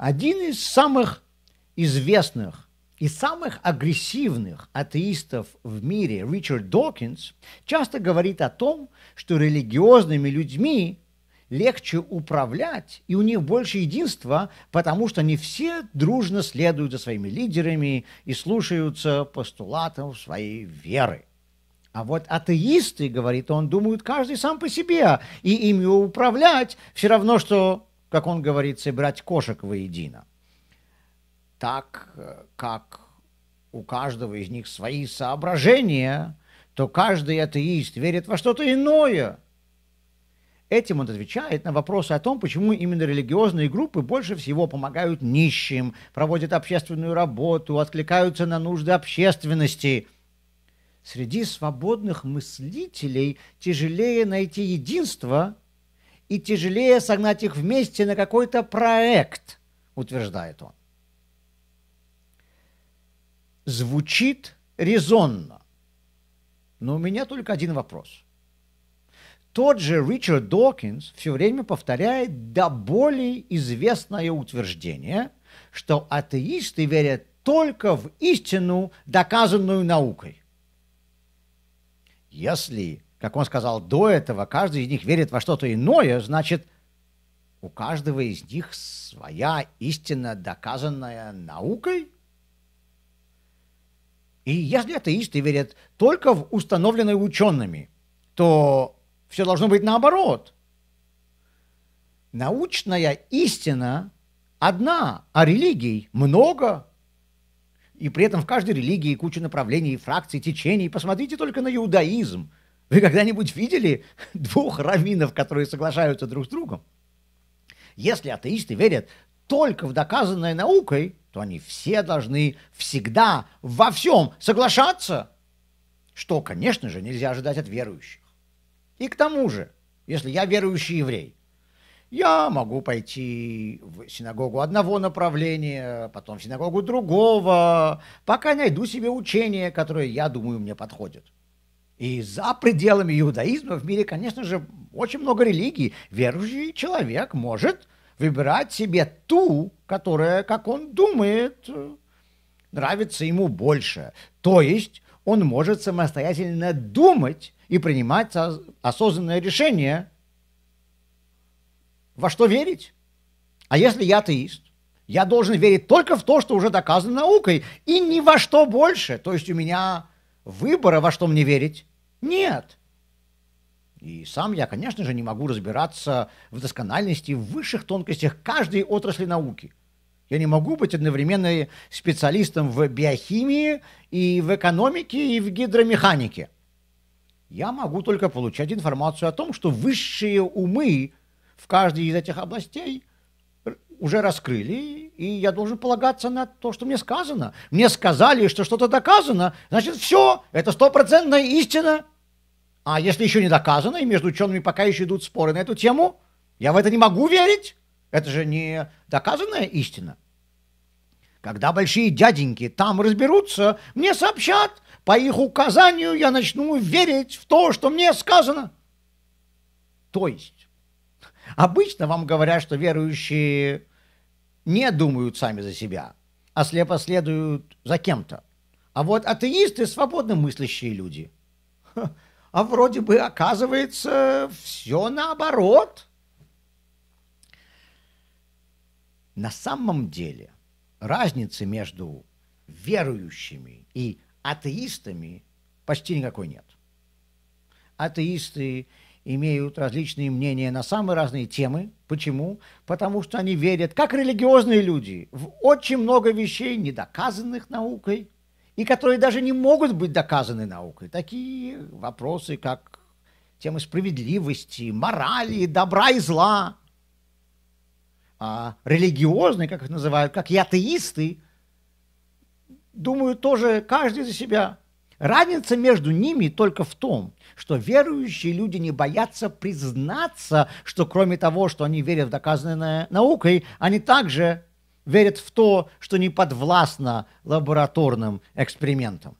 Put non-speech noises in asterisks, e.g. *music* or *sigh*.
Один из самых известных и самых агрессивных атеистов в мире Ричард Докинс часто говорит о том, что религиозными людьми легче управлять, и у них больше единства, потому что не все дружно следуют за своими лидерами и слушаются постулатов своей веры. А вот атеисты, говорит он, думают каждый сам по себе, и ими управлять все равно, что как он говорит, собирать кошек воедино. Так э, как у каждого из них свои соображения, то каждый атеист верит во что-то иное. Этим он отвечает на вопросы о том, почему именно религиозные группы больше всего помогают нищим, проводят общественную работу, откликаются на нужды общественности – среди свободных мыслителей тяжелее найти единство, и тяжелее согнать их вместе на какой-то проект, утверждает он. Звучит резонно. Но у меня только один вопрос. Тот же Ричард Докинс все время повторяет до боли известное утверждение, что атеисты верят только в истину, доказанную наукой. Если как он сказал до этого, каждый из них верит во что-то иное, значит, у каждого из них своя истина, доказанная наукой? И если атеисты верят только в установленные учеными, то все должно быть наоборот. Научная истина одна, а религий много. И при этом в каждой религии куча направлений, фракций, течений. Посмотрите только на иудаизм – вы когда-нибудь видели *laughs* двух раввинов, которые соглашаются друг с другом? Если атеисты верят только в доказанное наукой, то они все должны всегда во всем соглашаться, что, конечно же, нельзя ожидать от верующих. И к тому же, если я верующий еврей, я могу пойти в синагогу одного направления, потом в синагогу другого, пока найду себе учение, которое, я думаю, мне подходит. И за пределами иудаизма в мире, конечно же, очень много религий. Верующий человек может выбирать себе ту, которая, как он думает, нравится ему больше. То есть он может самостоятельно думать и принимать осознанное решение, во что верить. А если я атеист, я должен верить только в то, что уже доказано наукой, и ни во что больше. То есть у меня выбора, во что мне верить, нет. И сам я, конечно же, не могу разбираться в доскональности, в высших тонкостях каждой отрасли науки. Я не могу быть одновременно специалистом в биохимии и в экономике, и в гидромеханике. Я могу только получать информацию о том, что высшие умы в каждой из этих областей уже раскрыли, и я должен полагаться на то, что мне сказано. Мне сказали, что что-то доказано, значит, все, это стопроцентная истина – а если еще не доказано, и между учеными пока еще идут споры на эту тему, я в это не могу верить. Это же не доказанная истина. Когда большие дяденьки там разберутся, мне сообщат, по их указанию я начну верить в то, что мне сказано. То есть, обычно вам говорят, что верующие не думают сами за себя, а слепо следуют за кем-то. А вот атеисты – свободно мыслящие люди а вроде бы оказывается все наоборот. На самом деле разницы между верующими и атеистами почти никакой нет. Атеисты имеют различные мнения на самые разные темы. Почему? Потому что они верят, как религиозные люди, в очень много вещей, недоказанных наукой – и которые даже не могут быть доказаны наукой. Такие вопросы, как темы справедливости, морали, добра и зла. А религиозные, как их называют, как и атеисты, думаю, тоже каждый за себя. Разница между ними только в том, что верующие люди не боятся признаться, что кроме того, что они верят в доказанное наукой, они также верят в то, что не подвластно лабораторным экспериментам.